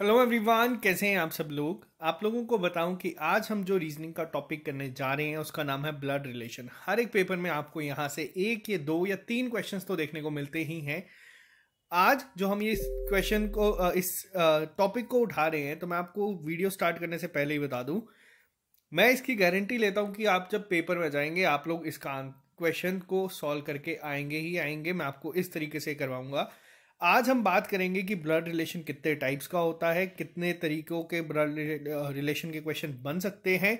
Hello everyone कैसे हैं आप सब लोग आप लोगों को बताऊं कि आज हम जो रीजनिंग का टॉपिक करने जा रहे हैं उसका नाम है ब्लड रिलेशन हर एक पेपर में आपको यहां से एक या दो या तीन क्वेश्चंस तो देखने को मिलते ही हैं आज जो हम ये क्वेश्चन को इस टॉपिक को उठा रहे हैं तो मैं आपको वीडियो स्टार्ट करने से पहले ही बता दूँ मैं इसकी गारंटी लेता हूँ कि आप जब पेपर में जाएंगे आप लोग इसका क्वेश्चन को सॉल्व करके आएंगे ही आएंगे मैं आपको इस तरीके से करवाऊंगा आज हम बात करेंगे कि ब्लड रिलेशन कितने टाइप्स का होता है कितने तरीकों के ब्लड रिलेशन के क्वेश्चन बन सकते हैं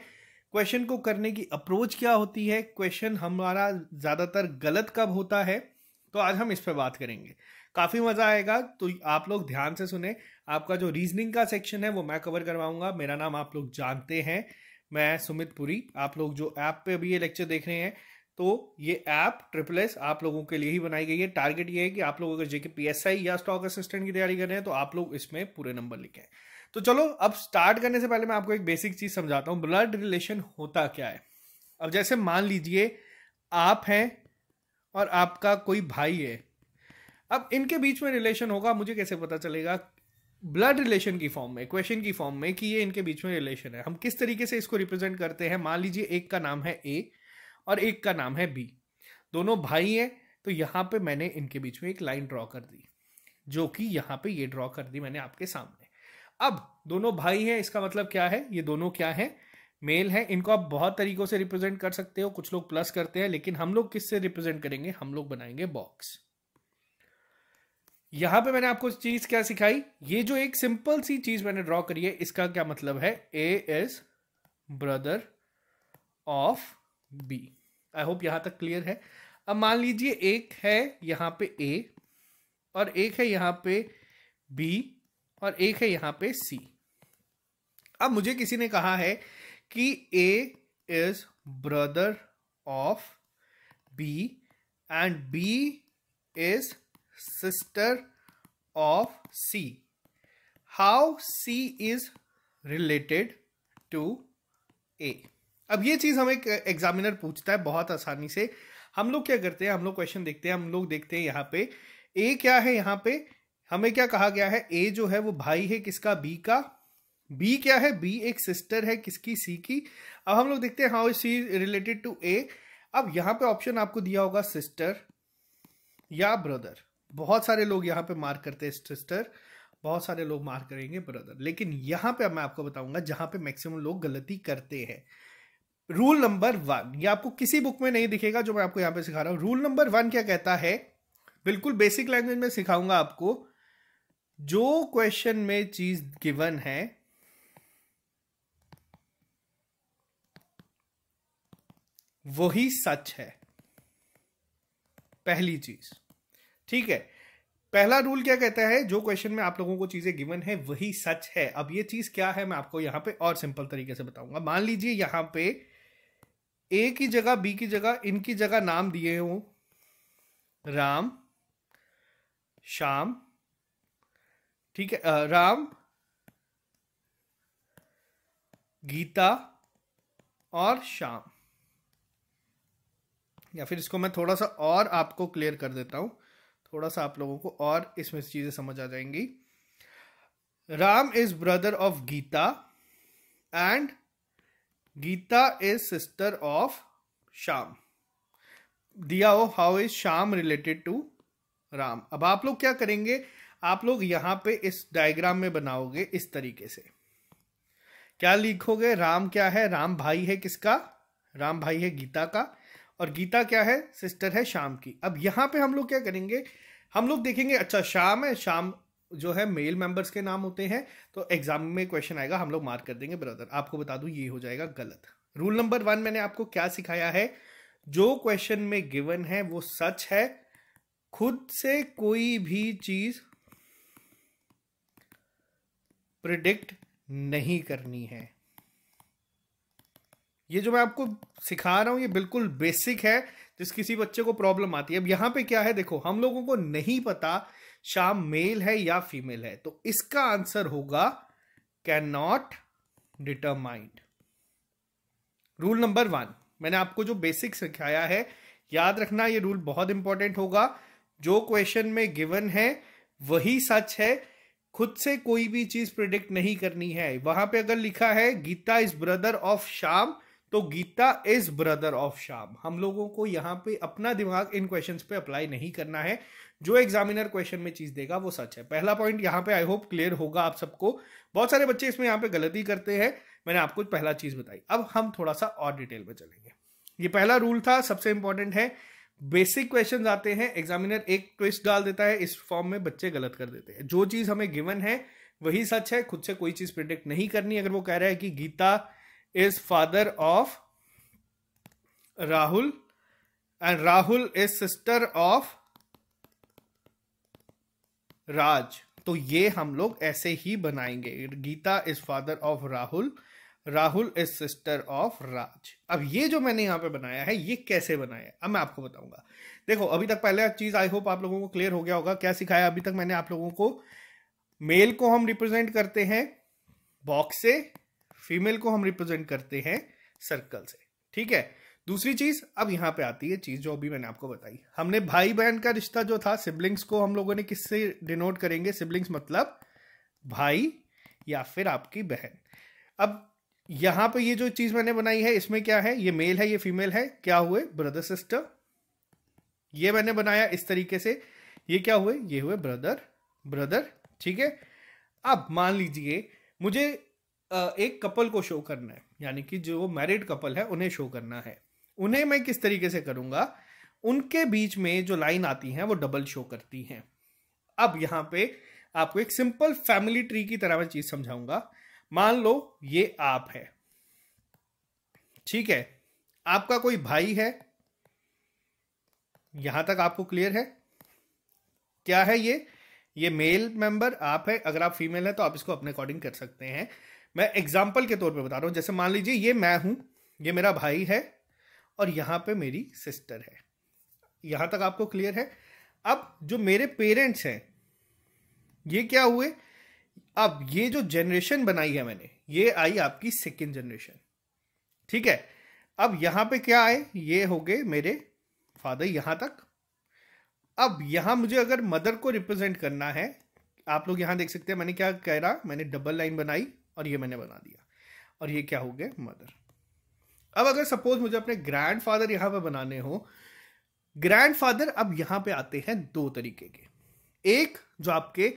क्वेश्चन को करने की अप्रोच क्या होती है क्वेश्चन हमारा ज़्यादातर गलत कब होता है तो आज हम इस पर बात करेंगे काफ़ी मज़ा आएगा तो आप लोग ध्यान से सुने आपका जो रीजनिंग का सेक्शन है वो मैं कवर करवाऊंगा मेरा नाम आप लोग जानते हैं मैं सुमित पुरी आप लोग जो ऐप पे अभी ये लेक्चर देख रहे हैं तो ये ऐप ट्रिपल एस आप लोगों के लिए ही बनाई गई है टारगेट ये है कि आप लोग अगर जेके पी एस आई या स्टॉक असिस्टेंट की तैयारी कर रहे हैं तो आप लोग इसमें पूरे नंबर लिखें तो चलो अब स्टार्ट करने से पहले मैं आपको एक बेसिक चीज़ समझाता हूँ ब्लड रिलेशन होता क्या है अब जैसे मान लीजिए आप हैं और आपका कोई भाई है अब इनके बीच में रिलेशन होगा मुझे कैसे पता चलेगा ब्लड रिलेशन की फॉर्म में क्वेश्चन की फॉर्म में कि ये इनके बीच में रिलेशन है हम किस तरीके से इसको रिप्रेजेंट करते हैं मान लीजिए एक का नाम है ए और एक का नाम है बी दोनों भाई हैं तो यहाँ पे मैंने इनके बीच में एक लाइन ड्रॉ कर दी जो कि यहाँ पे ये ड्रॉ कर दी मैंने आपके सामने अब दोनों भाई हैं इसका मतलब क्या है ये दोनों क्या है मेल है इनको आप बहुत तरीकों से रिप्रेजेंट कर सकते हो कुछ लोग प्लस करते हैं लेकिन हम लोग किससे रिप्रेजेंट करेंगे हम लोग बनाएंगे बॉक्स यहां पे मैंने आपको चीज क्या सिखाई ये जो एक सिंपल सी चीज मैंने ड्रॉ करी है इसका क्या मतलब है A is brother of B I hope यहाँ तक क्लियर है अब मान लीजिए एक है यहाँ पे ए और एक है यहाँ पे बी और एक है यहाँ पे सी अब मुझे किसी ने कहा है कि A is brother of B and B is sister of C how C is related to A अब ये चीज़ हमें एग्जामिनर पूछता है बहुत आसानी से हम लोग क्या करते हैं हम लोग क्वेश्चन देखते हैं हम लोग देखते हैं यहाँ पे ए क्या है यहाँ पे हमें क्या कहा गया है ए जो है वो भाई है किसका बी का बी क्या है बी एक सिस्टर है किसकी सी की अब हम लोग देखते हैं how C related to A अब यहाँ पे ऑप्शन आपको दिया होगा सिस्टर या ब्रदर बहुत सारे लोग यहाँ पे मार्क करते हैं सिस्टर बहुत सारे लोग मार्क करेंगे ब्रदर लेकिन यहाँ पे मैं आपको बताऊंगा जहाँ पे मैक्सिमम लोग गलती करते हैं रूल नंबर वन ये आपको किसी बुक में नहीं दिखेगा जो मैं आपको यहां पे सिखा रहा हूं रूल नंबर वन क्या कहता है बिल्कुल बेसिक लैंग्वेज में सिखाऊंगा आपको जो क्वेश्चन में चीज गिवन है वही सच है पहली चीज ठीक है पहला रूल क्या कहता है जो क्वेश्चन में आप लोगों को चीजें गिवन है वही सच है अब ये चीज क्या है मैं आपको यहां पे और सिंपल तरीके से बताऊंगा मान लीजिए यहां पे ए की जगह बी की जगह इनकी जगह नाम दिए हूं राम श्याम ठीक है राम गीता और श्याम या फिर इसको मैं थोड़ा सा और आपको क्लियर कर देता हूं थोड़ा सा आप लोगों को और इसमें चीज़ें समझ आ जाएंगी Ram is brother of Geeta and Geeta is sister of Shyam दिया हो how is Shyam related to Ram अब आप लोग क्या करेंगे आप लोग यहाँ पे इस डायग्राम में बनाओगे इस तरीके से क्या लिखोगे राम क्या है राम भाई है किसका राम भाई है गीता का और गीता क्या है सिस्टर है शाम की अब यहाँ पे हम लोग क्या करेंगे हम लोग देखेंगे अच्छा शाम है शाम जो है मेल मेंबर्स के नाम होते हैं तो एग्जाम में क्वेश्चन आएगा हम लोग मार्क कर देंगे ब्रदर आपको बता दूं ये हो जाएगा गलत रूल नंबर वन मैंने आपको क्या सिखाया है जो क्वेश्चन में गिवन है वो सच है खुद से कोई भी चीज प्रिडिक्ट नहीं करनी है ये जो मैं आपको सिखा रहा हूं ये बिल्कुल बेसिक है जिस किसी बच्चे को प्रॉब्लम आती है अब यहां पे क्या है देखो हम लोगों को नहीं पता शाम मेल है या फीमेल है तो इसका आंसर होगा can not determined rule number one मैंने आपको जो बेसिक सिखाया है याद रखना ये रूल बहुत इंपॉर्टेंट होगा जो क्वेश्चन में गिवन है वही सच है खुद से कोई भी चीज प्रिडिक्ट नहीं करनी है वहां पे अगर लिखा है Gita is brother of Shyam तो Geeta is brother of Shyam हम लोगों को यहाँ पे अपना दिमाग इन क्वेश्चंस पे अप्लाई नहीं करना है जो एग्जामिनर क्वेश्चन में चीज देगा वो सच है पहला पॉइंट यहाँ पे आई होप क्लियर होगा आप सबको बहुत सारे बच्चे इसमें यहाँ पे गलती करते हैं मैंने आपको पहला चीज बताई अब हम थोड़ा सा और डिटेल में चलेंगे ये पहला रूल था सबसे इंपॉर्टेंट है बेसिक क्वेश्चन आते हैं एग्जामिनर एक ट्विस्ट डाल देता है इस फॉर्म में बच्चे गलत कर देते हैं जो चीज हमें गिवन है वही सच है खुद से कोई चीज प्रिडिक्ट नहीं करनी अगर वो कह रहा है कि Gita is father of Rahul and Rahul is sister of राज तो ये हम लोग ऐसे ही बनाएंगे Geeta is father of Rahul Rahul is sister of Raj अब ये जो मैंने यहाँ पे बनाया है ये कैसे बनाया है अब मैं आपको बताऊंगा देखो अभी तक पहले चीज आई होप आप लोगों को क्लियर हो गया होगा क्या सिखाया अभी तक मैंने आप लोगों को मेल को हम रिप्रेजेंट करते हैं बॉक्स से फीमेल को हम रिप्रेजेंट करते हैं सर्कल से ठीक है दूसरी चीज अब यहाँ पे आती है चीज जो अभी मैंने आपको बताई हमने भाई बहन का रिश्ता जो था सिबलिंग्स को हम लोगों ने किससे डिनोट करेंगे सिबलिंग्स मतलब भाई या फिर आपकी बहन अब यहाँ पे ये जो चीज मैंने बनाई है इसमें क्या है ये मेल है ये फीमेल है क्या हुए ब्रदर सिस्टर ये मैंने बनाया इस तरीके से ये क्या हुए ये हुए ब्रदर ब्रदर ठीक है अब मान लीजिए मुझे एक कपल को शो करना है यानी कि जो मैरिड कपल है उन्हें शो करना है उन्हें मैं किस तरीके से करूंगा उनके बीच में जो लाइन आती हैं वो डबल शो करती हैं अब यहाँ पे आपको एक सिंपल फैमिली ट्री की तरह मैं चीज़ समझाऊंगा मान लो ये आप है ठीक है आपका कोई भाई है यहां तक आपको क्लियर है क्या है ये ये मेल मेंबर आप है अगर आप फीमेल है तो आप इसको अपने अकॉर्डिंग कर सकते हैं मैं एग्जाम्पल के तौर पर बता रहा हूँ जैसे मान लीजिए ये मैं हूँ ये मेरा भाई है और यहाँ पे मेरी सिस्टर है यहाँ तक आपको क्लियर है अब जो मेरे पेरेंट्स हैं ये क्या हुए अब ये जो जनरेशन बनाई है मैंने ये आई आपकी सेकेंड जनरेशन ठीक है अब यहाँ पे क्या आए ये हो गए मेरे फादर यहाँ तक अब यहाँ मुझे अगर मदर को रिप्रेजेंट करना है आप लोग यहाँ देख सकते हैं मैंने क्या कह रहा मैंने डबल लाइन बनाई और ये मैंने बना दिया और ये क्या हो गया मदर अब अगर सपोज मुझे अपने ग्रैंड फादर यहां पर बनाने हो ग्रैंड फादर अब यहां पे आते हैं दो तरीके के एक जो आपके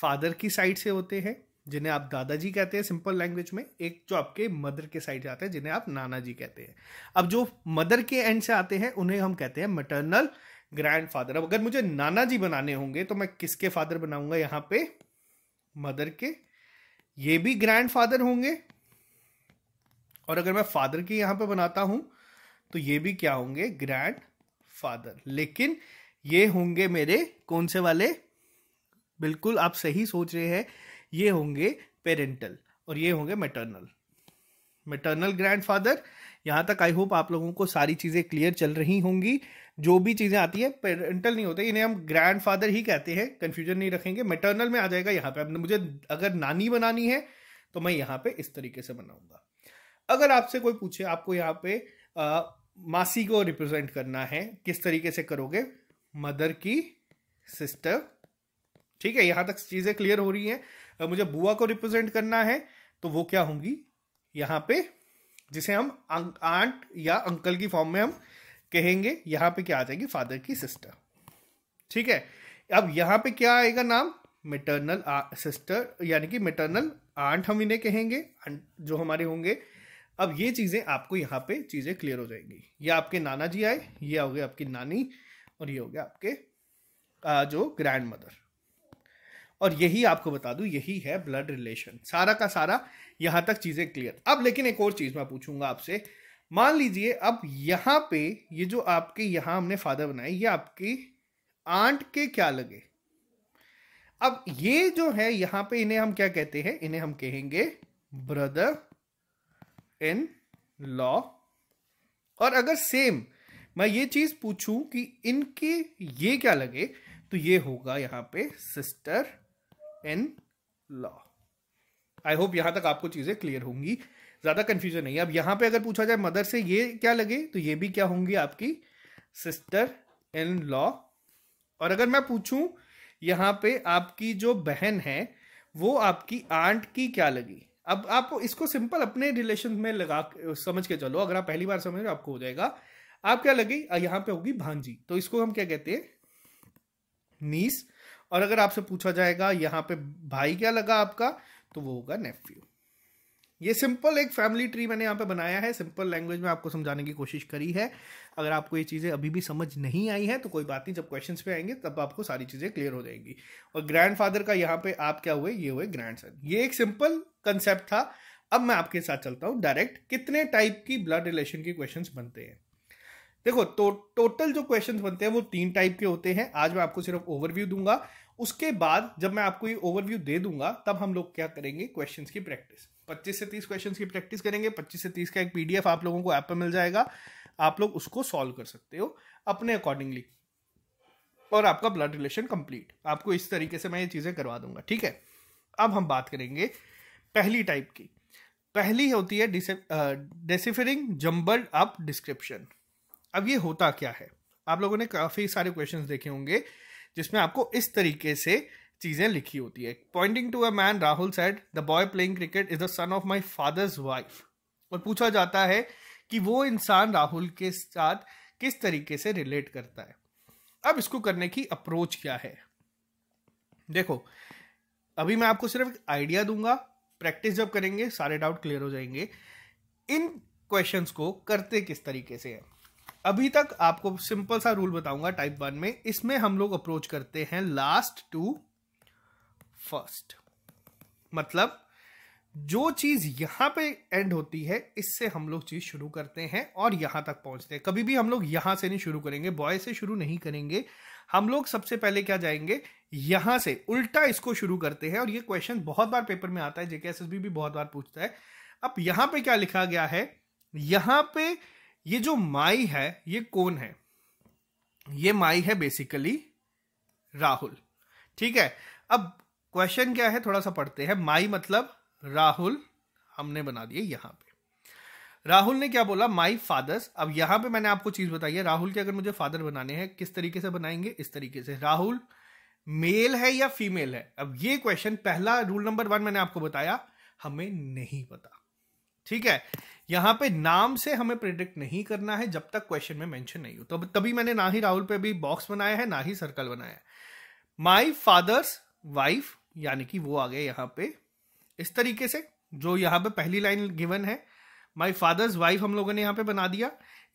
फादर की साइड से होते हैं जिन्हें आप दादाजी कहते हैं सिंपल लैंग्वेज में एक जो आपके मदर के साइड से आते हैं जिन्हें आप नाना जी कहते हैं अब जो मदर के एंड से आते हैं उन्हें हम कहते हैं मटर्नल ग्रैंड फादर अब अगर मुझे नाना जी बनाने होंगे तो मैं किसके फादर बनाऊंगा यहां पे मदर के ये भी ग्रैंडफादर होंगे और अगर मैं फादर के यहां पे बनाता हूं तो ये भी क्या होंगे ग्रैंड फादर लेकिन ये होंगे मेरे कौन से वाले बिल्कुल आप सही सोच रहे हैं ये होंगे पेरेंटल और ये होंगे मेटर्नल मेटर्नल ग्रैंडफादर यहाँ तक आई होप आप लोगों को सारी चीज़ें क्लियर चल रही होंगी जो भी चीज़ें आती है पेरेंटल नहीं होते इन्हें हम ग्रैंडफादर ही कहते हैं कन्फ्यूजन नहीं रखेंगे मेटर्नल में आ जाएगा यहाँ पे मुझे अगर नानी बनानी है तो मैं यहाँ पे इस तरीके से बनाऊंगा अगर आपसे कोई पूछे आपको यहाँ पे आ, मासी को रिप्रेजेंट करना है किस तरीके से करोगे मदर की सिस्टर ठीक है यहाँ तक चीज़ें क्लियर हो रही हैं मुझे बुआ को रिप्रेजेंट करना है तो वो क्या होंगी यहाँ पे जिसे हम आंट या अंकल की फॉर्म में हम कहेंगे यहाँ पे क्या आ जाएगी फादर की सिस्टर ठीक है अब यहाँ पे क्या आएगा नाम मेटर्नल सिस्टर यानी कि मेटर्नल आंट हम इन्हें कहेंगे अं, जो हमारे होंगे अब ये चीज़ें आपको यहाँ पे चीज़ें क्लियर हो जाएंगी ये आपके नाना जी आए ये हो गए आपकी नानी और ये हो गया आपके जो ग्रैंड मदर और यही आपको बता दूं यही है ब्लड रिलेशन सारा का सारा यहां तक चीज़ें क्लियर अब लेकिन एक और चीज़ मैं पूछूंगा आपसे मान लीजिए अब यहां पे ये जो आपके यहां हमने फादर बनाए ये आपकी आंट के क्या लगे अब ये जो है यहां पे इन्हें हम क्या कहते हैं इन्हें हम कहेंगे ब्रदर इन लॉ और अगर सेम मैं ये चीज़ पूछूं कि इनके ये क्या लगे तो ये होगा यहां पे sister and law I hope यहां तक आपको चीजें क्लियर होंगी ज्यादा कंफ्यूजन नहीं अब यहां पे अगर पूछा जाए मदर से ये क्या लगे तो ये भी क्या होंगी आपकी सिस्टर इन लॉ और अगर मैं पूछूं यहाँ पे आपकी जो बहन है वो आपकी आंट की क्या लगी अब आप इसको सिंपल अपने रिलेशन में लगा समझ के चलो अगर आप पहली बार समझ आपको हो जाएगा आप क्या लगी यहाँ पे होगी भांजी तो इसको हम क्या कहते हैं नीस और अगर आपसे पूछा जाएगा यहाँ पे भाई क्या लगा आपका तो वो होगा नेफ्यू ये सिंपल एक फैमिली ट्री मैंने यहाँ पे बनाया है सिंपल लैंग्वेज में आपको समझाने की कोशिश करी है अगर आपको ये चीज़ें अभी भी समझ नहीं आई हैं तो कोई बात नहीं जब क्वेश्चंस पे आएंगे तब आपको सारी चीज़ें क्लियर हो जाएंगी और ग्रैंडफादर का यहाँ पे आप क्या हुए ये हुए ग्रैंड ये एक सिंपल कंसेप्ट था अब मैं आपके साथ चलता हूँ डायरेक्ट कितने टाइप की ब्लड रिलेशन के क्वेश्चन बनते हैं देखो तो टोटल जो क्वेश्चंस बनते हैं वो तीन टाइप के होते हैं आज मैं आपको सिर्फ ओवरव्यू दूंगा उसके बाद जब मैं आपको ये ओवरव्यू दे दूंगा तब हम लोग क्या करेंगे क्वेश्चंस की प्रैक्टिस 25 से 30 क्वेश्चंस की प्रैक्टिस करेंगे 25 से 30 का एक पीडीएफ आप लोगों को ऐप पर मिल जाएगा आप लोग उसको सॉल्व कर सकते हो अपने अकॉर्डिंगली और आपका ब्लड रिलेशन कंप्लीट आपको इस तरीके से मैं ये चीज़ें करवा दूंगा ठीक है अब हम बात करेंगे पहली टाइप की पहली होती है डिसिफरिंग जम्बल अप डिस्क्रिप्शन अब ये होता क्या है आप लोगों ने काफ़ी सारे क्वेश्चन देखे होंगे जिसमें आपको इस तरीके से चीज़ें लिखी होती है pointing to a man Rahul said the boy playing cricket is the son of my father's wife और पूछा जाता है कि वो इंसान राहुल के साथ किस तरीके से रिलेट करता है अब इसको करने की अप्रोच क्या है देखो अभी मैं आपको सिर्फ आइडिया दूंगा प्रैक्टिस जब करेंगे सारे डाउट क्लियर हो जाएंगे इन क्वेश्चंस को करते किस तरीके से हैं अभी तक आपको सिंपल सा रूल बताऊंगा टाइप वन में इसमें हम लोग अप्रोच करते हैं लास्ट टू फर्स्ट मतलब जो चीज यहां पे एंड होती है इससे हम लोग चीज शुरू करते हैं और यहां तक पहुंचते हैं कभी भी हम लोग यहां से नहीं शुरू करेंगे बॉय से शुरू नहीं करेंगे हम लोग सबसे पहले क्या जाएंगे यहां से उल्टा इसको शुरू करते हैं और ये क्वेश्चन बहुत बार पेपर में आता है जेके एस भी बहुत बार पूछता है अब यहां पे क्या लिखा गया है यहां पे ये जो माई है ये कौन है ये माई है बेसिकली राहुल ठीक है अब क्वेश्चन क्या है थोड़ा सा पढ़ते हैं माई मतलब राहुल हमने बना दिया यहां पे राहुल ने क्या बोला माई फादर्स अब यहां पे मैंने आपको चीज बताई है राहुल के अगर मुझे फादर बनाने हैं किस तरीके से बनाएंगे इस तरीके से राहुल मेल है या फीमेल है अब ये क्वेश्चन पहला रूल नंबर वन मैंने आपको बताया हमें नहीं पता ठीक है यहां पे नाम से हमें प्रिडिक्ट नहीं करना है जब तक क्वेश्चन में मेंशन नहीं हो तो तभी मैंने ना ही राहुल पे भी बॉक्स बनाया है ना ही सर्कल बनाया है माई फादर्स वाइफ यानी कि वो आ गए यहाँ पे इस तरीके से जो यहां पे पहली लाइन गिवन है माई फादर्स वाइफ हम लोगों ने यहाँ पे बना दिया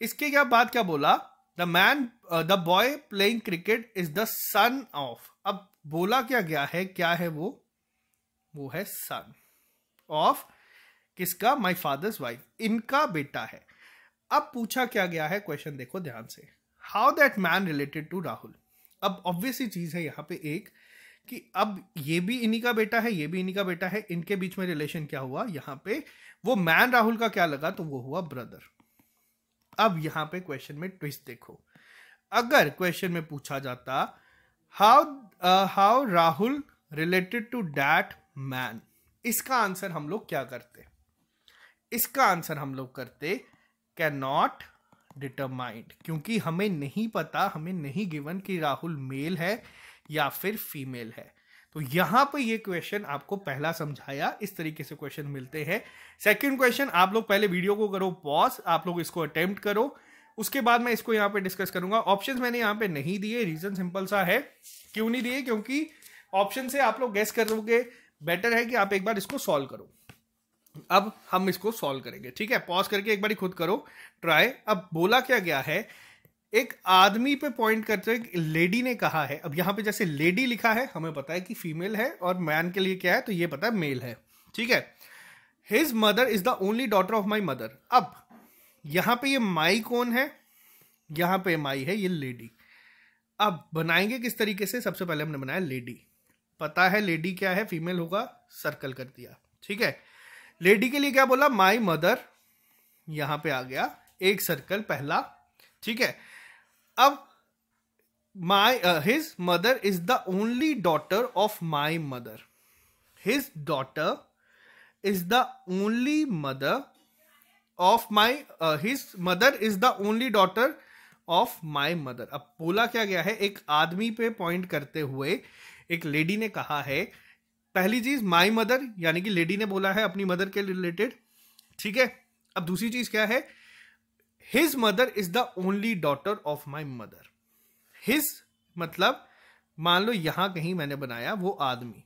इसके क्या बात क्या बोला the man the boy playing cricket is the son of अब बोला क्या गया है क्या है वो वो है सन ऑफ किसका माय फादर्स वाइफ इनका बेटा है अब पूछा क्या गया है क्वेश्चन देखो ध्यान से how that man related to Rahul अब ऑब्वियसली चीज है यहाँ पे एक कि अब ये भी इन्हीं का बेटा है ये भी इन्हीं का बेटा है इनके बीच में रिलेशन क्या हुआ यहाँ पे वो मैन राहुल का क्या लगा तो वो हुआ ब्रदर अब यहाँ पे क्वेश्चन में ट्विस्ट देखो अगर क्वेश्चन में पूछा जाता how how Rahul related to that man इसका आंसर हम लोग क्या करते इसका आंसर हम लोग करते कैन नॉट डिटरमाइंड क्योंकि हमें नहीं पता हमें नहीं गिवन कि राहुल मेल है या फिर फीमेल है तो यहाँ पर ये क्वेश्चन आपको पहला समझाया इस तरीके से क्वेश्चन मिलते हैं सेकंड क्वेश्चन आप लोग पहले वीडियो को करो पॉज आप लोग इसको अटेम्प्ट करो उसके बाद मैं इसको यहाँ पे डिस्कस करूंगा ऑप्शंस मैंने यहाँ पे नहीं दिए रीजन सिंपल सा है क्यों नहीं दिए क्योंकि ऑप्शन से आप लोग गैस करोगे बेटर है कि आप एक बार इसको सॉल्व करो अब हम इसको सॉल्व करेंगे ठीक है पॉज करके एक बार खुद करो ट्राई अब बोला क्या गया है एक आदमी पे पॉइंट करते हुए लेडी ने कहा है अब यहां पे जैसे लेडी लिखा है हमें पता है कि फीमेल है और मैन के लिए क्या है तो ये पता है मेल है ठीक है his mother is the only daughter of my mother अब यहां पे ये माई कौन है यहां पे माई है ये लेडी अब बनाएंगे किस तरीके से सबसे पहले हमने बनाया लेडी पता है लेडी क्या है फीमेल होगा सर्कल कर दिया ठीक है लेडी के लिए क्या बोला माई मदर यहां पे आ गया एक सर्कल पहला ठीक है अब my his mother is the only daughter of my mother his daughter is the only mother of my his mother is the only daughter of my mother अब बोला क्या गया है एक आदमी पे पॉइंट करते हुए एक लेडी ने कहा है पहली चीज माई मदर यानी कि लेडी ने बोला है अपनी मदर के रिलेटेड ठीक है अब दूसरी चीज क्या है his mother is the only daughter of my mother his मतलब मान लो यहां कहीं मैंने बनाया वो आदमी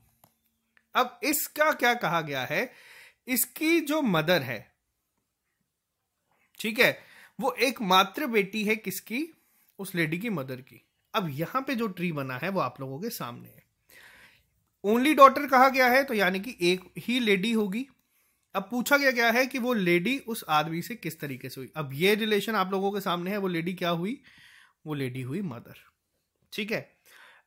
अब इसका क्या कहा गया है इसकी जो मदर है ठीक है वो एक मात्र बेटी है किसकी उस लेडी की मदर की अब यहां पे जो ट्री बना है वो आप लोगों के सामने है ओनली डॉटर कहा गया है तो यानी कि एक ही लेडी होगी अब पूछा गया क्या है कि वो लेडी उस आदमी से किस तरीके से हुई अब ये रिलेशन आप लोगों के सामने है वो लेडी क्या हुई वो लेडी हुई मदर ठीक है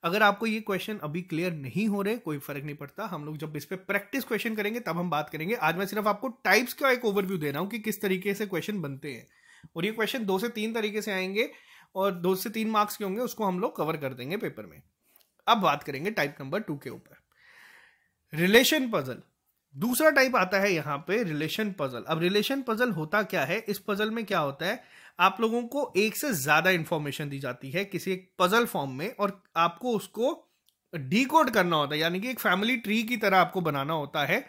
अगर आपको ये क्वेश्चन अभी क्लियर नहीं हो रहे कोई फर्क नहीं पड़ता हम लोग जब इस पर प्रैक्टिस क्वेश्चन करेंगे तब हम बात करेंगे आज मैं सिर्फ आपको टाइप्स का एक ओवरव्यू दे रहा हूँ कि किस तरीके से क्वेश्चन बनते हैं और ये क्वेश्चन दो से तीन तरीके से आएंगे और दो से तीन मार्क्स के होंगे उसको हम लोग कवर कर देंगे पेपर में अब बात करेंगे टाइप नंबर टू के ऊपर रिलेशन पजल दूसरा टाइप आता है यहाँ पे रिलेशन पजल अब रिलेशन पजल होता क्या है इस पजल में क्या होता है आप लोगों को एक से ज्यादा इंफॉर्मेशन दी जाती है किसी एक पजल फॉर्म में और आपको उसको डीकोड करना होता है यानी कि एक फैमिली ट्री की तरह आपको बनाना होता है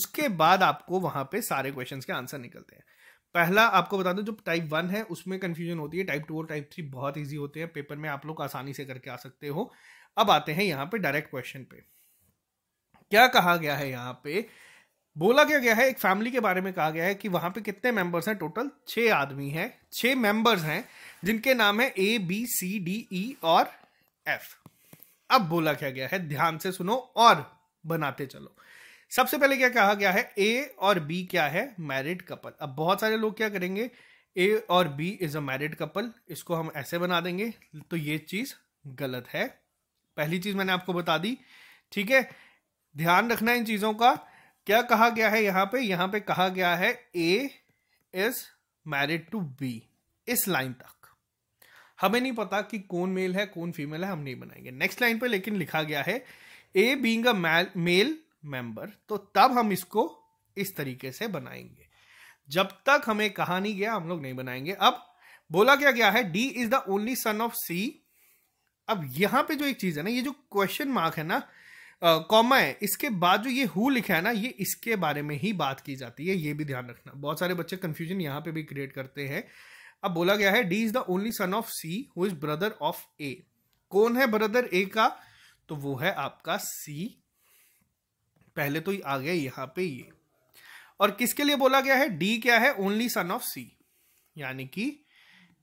उसके बाद आपको वहां पे सारे क्वेश्चन के आंसर निकलते हैं पहला आपको बता दूं जो टाइप वन है उसमें कन्फ्यूजन होती है टाइप टू और टाइप थ्री बहुत ईजी होते हैं पेपर में आप लोग आसानी से करके आ सकते हो अब आते हैं यहाँ पे डायरेक्ट क्वेश्चन पे क्या कहा गया है यहाँ पे बोला क्या गया है एक फैमिली के बारे में कहा गया है कि वहाँ पे कितने मेंबर्स हैं टोटल छः आदमी हैं छः मेंबर्स हैं जिनके नाम है A B C D E और एफ अब बोला क्या गया है ध्यान से सुनो और बनाते चलो सबसे पहले क्या कहा गया है ए और बी क्या है मैरिड कपल अब बहुत सारे लोग क्या करेंगे ए और B is a married couple इसको हम ऐसे बना देंगे तो ये चीज़ गलत है पहली चीज़ मैंने आपको बता दी ठीक है ध्यान रखना इन चीजों का क्या कहा गया है यहां पे यहां पे कहा गया है A is married to B इस लाइन तक हमें नहीं पता कि कौन मेल है कौन फीमेल है हम नहीं बनाएंगे नेक्स्ट लाइन पे लेकिन लिखा गया है A being a male member तो तब हम इसको इस तरीके से बनाएंगे जब तक हमें कहा नहीं गया हम लोग नहीं बनाएंगे अब बोला क्या गया है D is the only son of C अब यहां पे जो एक चीज है ना ये जो क्वेश्चन मार्क है ना कॉमा है इसके बाद जो ये हु लिखा है ना ये इसके बारे में ही बात की जाती है ये भी ध्यान रखना बहुत सारे बच्चे कन्फ्यूजन यहाँ पे भी क्रिएट करते हैं अब बोला गया है D is the only son of C who is brother of A कौन है ब्रदर ए का तो वो है आपका सी पहले तो आ गया यहाँ पे ये और किसके लिए बोला गया है डी क्या है ओनली सन ऑफ सी यानी कि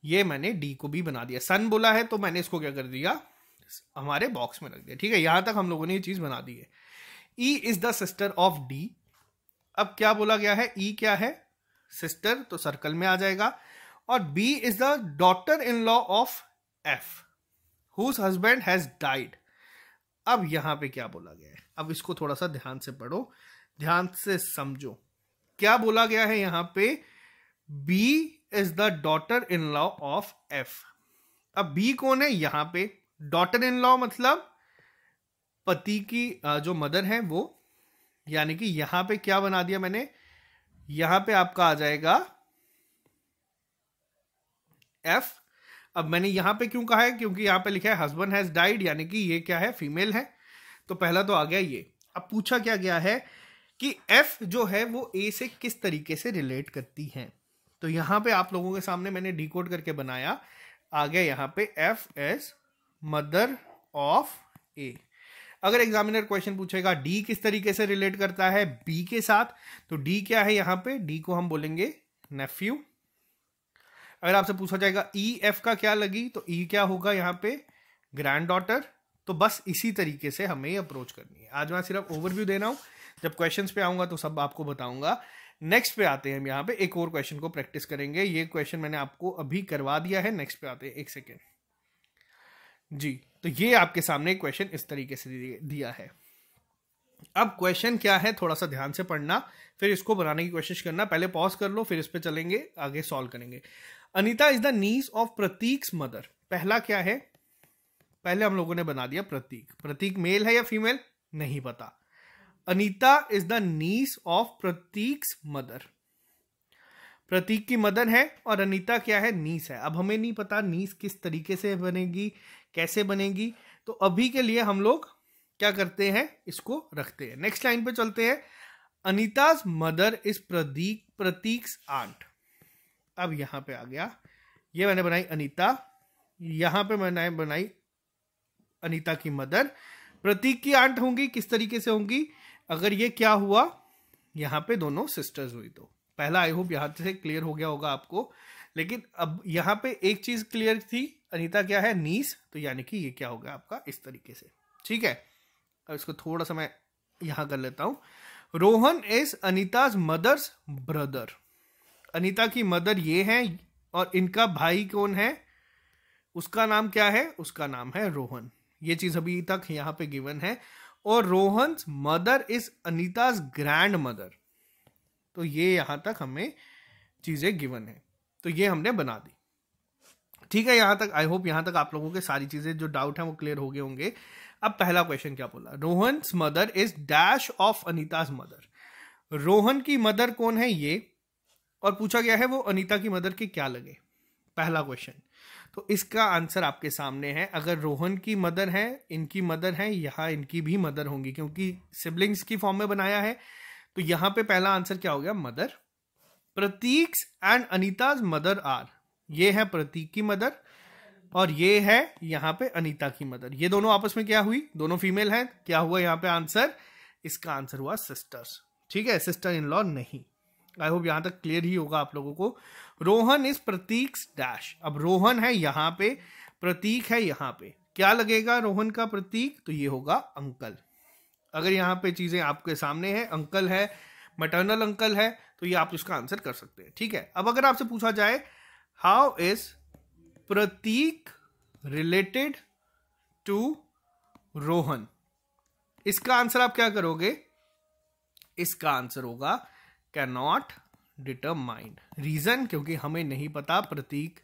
ये मैंने डी को भी बना दिया सन बोला है तो मैंने इसको क्या कर दिया हमारे बॉक्स में रख दिया ठीक है यहां तक हम लोगों ने ये चीज़ बना दी है E is the sister of D अब क्या बोला गया है ई e क्या है सिस्टर तो सर्कल में आ जाएगा और B is the daughter in law of F whose husband has died अब यहां पे क्या बोला गया है अब इसको थोड़ा सा ध्यान से पढ़ो ध्यान से समझो क्या बोला गया है यहां पे B is the daughter in law of F अब बी कौन है यहां पे डॉटर इन लॉ मतलब पति की जो मदर है वो यानी कि यहां पे क्या बना दिया मैंने यहां पे आपका आ जाएगा एफ अब मैंने यहां पे क्यों कहा है क्योंकि यहां पे लिखा है हस्बैंड हैज डाइड यानी कि ये क्या है फीमेल है तो पहला तो आ गया ये अब पूछा क्या गया है कि एफ जो है वो ए से किस तरीके से रिलेट करती है तो यहां पे आप लोगों के सामने मैंने डिकोड करके बनाया आ गया यहां पे F as mother of A अगर एग्जामिनर क्वेश्चन पूछेगा डी किस तरीके से रिलेट करता है बी के साथ तो डी क्या है यहां पे डी को हम बोलेंगे नेफ्यू अगर आपसे पूछा जाएगा ई e, एफ का क्या लगी तो ई e क्या होगा यहाँ पे ग्रैंड डॉटर तो बस इसी तरीके से हमें अप्रोच करनी है आज मैं सिर्फ ओवरव्यू दे रहा हूं जब क्वेश्चन पे आऊँगा तो सब आपको बताऊंगा नेक्स्ट पे आते हैं हम यहाँ पे एक और क्वेश्चन को प्रैक्टिस करेंगे ये क्वेश्चन मैंने आपको अभी करवा दिया है नेक्स्ट पे आते हैं एक सेकेंड जी तो ये आपके सामने क्वेश्चन इस तरीके से दिया है अब क्वेश्चन क्या है थोड़ा सा ध्यान से पढ़ना फिर इसको बनाने की कोशिश करना पहले पॉज कर लो फिर इस पर चलेंगे आगे सॉल्व करेंगे Anita is the niece of Prateek's mother पहला क्या है पहले हम लोगों ने बना दिया प्रतीक प्रतीक मेल है या फीमेल नहीं पता Anita is the niece of Prateek's mother Prateek की मदर है और अनिता क्या है नीस है अब हमें नहीं पता नीस किस तरीके से बनेगी कैसे बनेगी तो अभी के लिए हम लोग क्या करते हैं इसको रखते हैं नेक्स्ट लाइन पे चलते हैं अनिताज मदर इस प्रतीक प्रतीक्स आंट अब यहां पे आ गया ये मैंने बनाई अनिता यहाँ पे मैंने बनाई अनिता की मदर प्रतीक की आंट होंगी किस तरीके से होंगी अगर ये क्या हुआ यहाँ पे दोनों सिस्टर्स हुई तो पहला आई होप यहां से क्लियर हो गया होगा आपको लेकिन अब यहाँ पे एक चीज क्लियर थी अनीता क्या है नीस तो यानी कि ये क्या होगा आपका इस तरीके से ठीक है अब इसको थोड़ा सा मैं यहाँ कर लेता हूँ Rohan is Anita's mother's brother Anita की मदर ये है और इनका भाई कौन है उसका नाम क्या है उसका नाम है रोहन ये चीज अभी तक यहाँ पे गिवन है और Rohan mother is Anita's grand mother तो ये यहाँ तक हमें चीजें गिवन है तो ये हमने बना दी ठीक है यहाँ तक आई होप यहाँ तक आप लोगों के सारी चीज़ें जो डाउट हैं वो क्लियर हो गए होंगे अब पहला क्वेश्चन क्या बोला Rohan mother is dash of Anita's mother Rohan की मदर कौन है ये और पूछा गया है वो अनिता की मदर के क्या लगे पहला क्वेश्चन तो इसका आंसर आपके सामने है अगर रोहन की मदर है इनकी मदर है यहाँ इनकी भी मदर होंगी क्योंकि सिबलिंग्स की फॉर्म में बनाया है तो यहाँ पे पहला आंसर क्या हो गया mother Pratik and Anita mother are ये है प्रतीक की मदर और ये है यहाँ पे अनीता की मदर ये दोनों आपस में क्या हुई दोनों फीमेल हैं क्या हुआ यहाँ पे आंसर इसका आंसर हुआ सिस्टर्स ठीक है सिस्टर इन लॉ नहीं आई होप यहाँ तक क्लियर ही होगा आप लोगों को रोहन इज प्रतीक डैश अब रोहन है यहाँ पे प्रतीक है यहाँ पे क्या लगेगा रोहन का प्रतीक तो ये होगा अंकल अगर यहाँ पे चीजें आपके सामने है अंकल है मटर्नल अंकल है तो ये आप इसका आंसर कर सकते हैं ठीक है अब अगर आपसे पूछा जाए how is Pratik related to Rohan इसका आंसर आप क्या करोगे इसका आंसर होगा कैनॉट डिटरमाइन रीजन क्योंकि हमें नहीं पता प्रतीक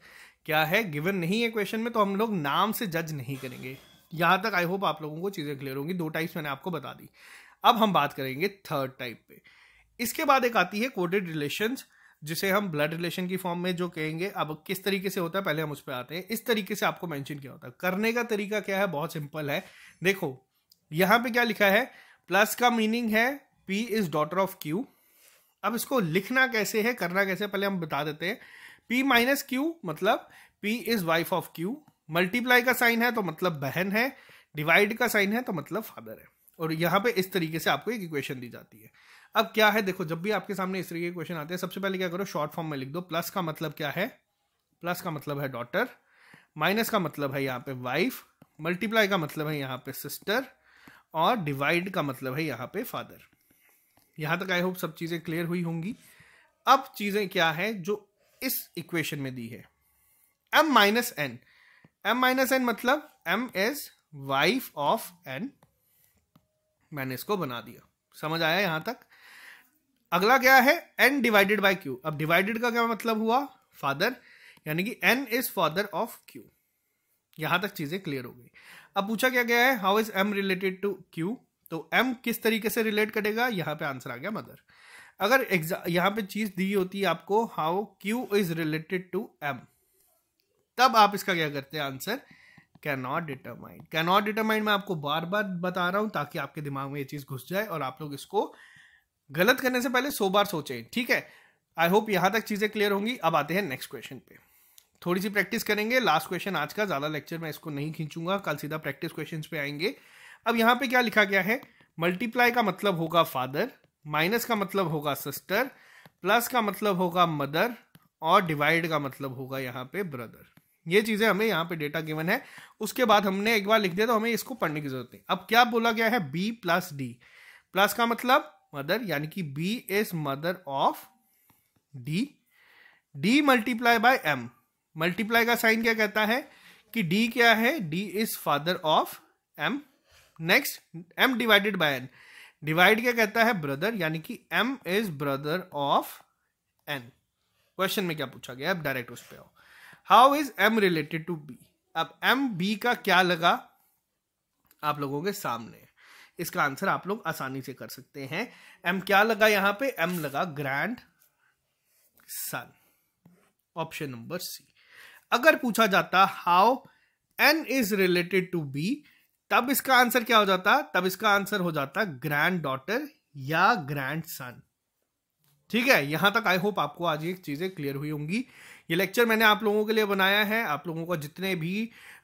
क्या है गिवन नहीं है क्वेश्चन में तो हम लोग नाम से जज नहीं करेंगे यहां तक आई होप आप लोगों को चीज़ें क्लियर होंगी दो टाइप्स मैंने आपको बता दी अब हम बात करेंगे थर्ड टाइप पे इसके बाद एक आती है कोडेड रिलेशन जिसे हम ब्लड रिलेशन की फॉर्म में जो कहेंगे अब किस तरीके से होता है पहले हम उस पर आते हैं इस तरीके से आपको मेंशन किया होता है करने का तरीका क्या है बहुत सिंपल है देखो यहां पे क्या लिखा है प्लस का मीनिंग है P is daughter of Q अब इसको लिखना कैसे है करना कैसे है? पहले हम बता देते हैं पी माइनस क्यू मतलब P is wife of Q multiply का साइन है तो मतलब बहन है डिवाइड का साइन है तो मतलब फादर है और यहाँ पे इस तरीके से आपको एक इक्वेशन दी जाती है अब क्या है देखो जब भी आपके सामने इस तरीके के क्वेश्चन आते हैं सबसे पहले क्या करो शॉर्ट फॉर्म में लिख दो प्लस का मतलब क्या है प्लस का मतलब है डॉटर माइनस का मतलब है यहाँ पे वाइफ मल्टीप्लाई का मतलब है यहाँ पे सिस्टर और डिवाइड का मतलब है यहाँ पे फादर यहाँ तक आई होप सब चीज़ें क्लियर हुई होंगी अब चीज़ें क्या है जो इस इक्वेशन में दी है M minus N M minus N मतलब M is wife of N मैंने इसको बना दिया समझ आया यहाँ तक अगला क्या है एन डिवाइडेड बाय क्यू अब डिवाइडेड का क्या मतलब हुआ फादर यानी कि N is father of Q यहां तक चीजें क्लियर हो गई अब पूछा क्या गया है how is M related to Q तो एम किस तरीके से रिलेट करेगा यहां पे आंसर आ गया मदर अगर एग्जाम यहाँ पे चीज दी होती है आपको how Q is related to M तब आप इसका क्या करते हैं answer can cannot determine not determine मैं आपको बार बार बता रहा हूं ताकि आपके दिमाग में ये चीज घुस जाए और आप लोग इसको गलत करने से पहले सो बार सोचे ठीक है आई होप यहां तक चीज़ें क्लियर होंगी अब आते हैं नेक्स्ट क्वेश्चन पे थोड़ी सी प्रैक्टिस करेंगे लास्ट क्वेश्चन आज का ज़्यादा लेक्चर मैं इसको नहीं खींचूंगा कल सीधा प्रैक्टिस क्वेश्चन पे आएंगे अब यहां पे क्या लिखा गया है मल्टीप्लाई का मतलब होगा फादर माइनस का मतलब होगा सिस्टर प्लस का मतलब होगा मदर और डिवाइड का मतलब होगा यहाँ पे ब्रदर ये चीज़ें हमें यहाँ पे डेटा गिवन है उसके बाद हमने एक बार लिख दिया तो हमें इसको पढ़ने की जरूरत नहीं अब क्या बोला गया है बी प्लस डी प्लस का मतलब मदर यानी कि B is mother of D D multiply by M multiply का साइन क्या कहता है कि डी क्या है D is father of M next M divided by N divide क्या कहता है ब्रदर यानी कि M is brother of N question में क्या पूछा गया अब डायरेक्ट उस पर आओ how is M related to B अब एम बी का क्या लगा आप लोगों के सामने इसका आंसर आप लोग आसानी से कर सकते हैं एम क्या लगा यहां पे एम लगा grand son option number C अगर पूछा जाता how N is related to B तब इसका आंसर क्या हो जाता तब इसका आंसर हो जाता ग्रैंड डॉटर या ग्रैंड सन ठीक है यहां तक आई होप आपको आज ये चीजें क्लियर हुई होंगी ये लेक्चर मैंने आप लोगों के लिए बनाया है आप लोगों का जितने भी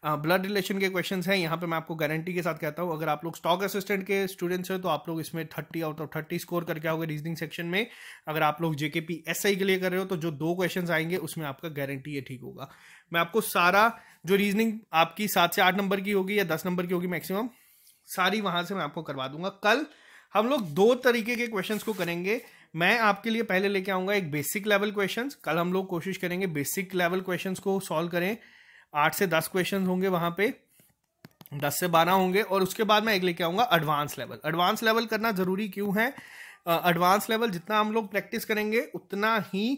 ब्लड रिलेशन के क्वेश्चन हैं यहाँ पे मैं आपको गारंटी के साथ कहता हूँ अगर आप लोग स्टॉक असिस्टेंट के स्टूडेंट्स हैं तो आप लोग इसमें thirty out of thirty score करके आओगे रीजनिंग सेक्शन में अगर आप लोग जेके एस आई के लिए कर रहे हो तो जो दो क्वेश्चन आएंगे उसमें आपका गारंटी ये ठीक होगा मैं आपको सारा जो रीजनिंग आपकी सात से आठ नंबर की होगी या दस नंबर की होगी मैक्सिमम सारी वहां से मैं आपको करवा दूंगा कल हम लोग दो तरीके के क्वेश्चंस को करेंगे मैं आपके लिए पहले लेके आऊंगा एक बेसिक लेवल क्वेश्चंस कल हम लोग कोशिश करेंगे बेसिक लेवल क्वेश्चंस को सॉल्व करें आठ से दस क्वेश्चन होंगे वहां पे दस से बारह होंगे और उसके बाद मैं एक लेके आऊंगा एडवांस लेवल एडवांस लेवल करना ज़रूरी क्यों है एडवांस लेवल जितना हम लोग प्रैक्टिस करेंगे उतना ही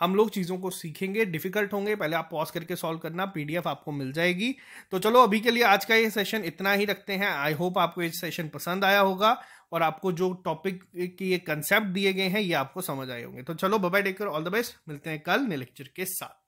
हम लोग चीज़ों को सीखेंगे डिफिकल्ट होंगे पहले आप पॉज करके सॉल्व करना पीडीएफ आपको मिल जाएगी तो चलो अभी के लिए आज का ये सेशन इतना ही रखते हैं आई होप आपको ये सेशन पसंद आया होगा और आपको जो टॉपिक के ये कंसेप्ट दिए गए हैं ये आपको समझ आए होंगे तो चलो bye bye take care all the best मिलते हैं कल ने लेक्चर के साथ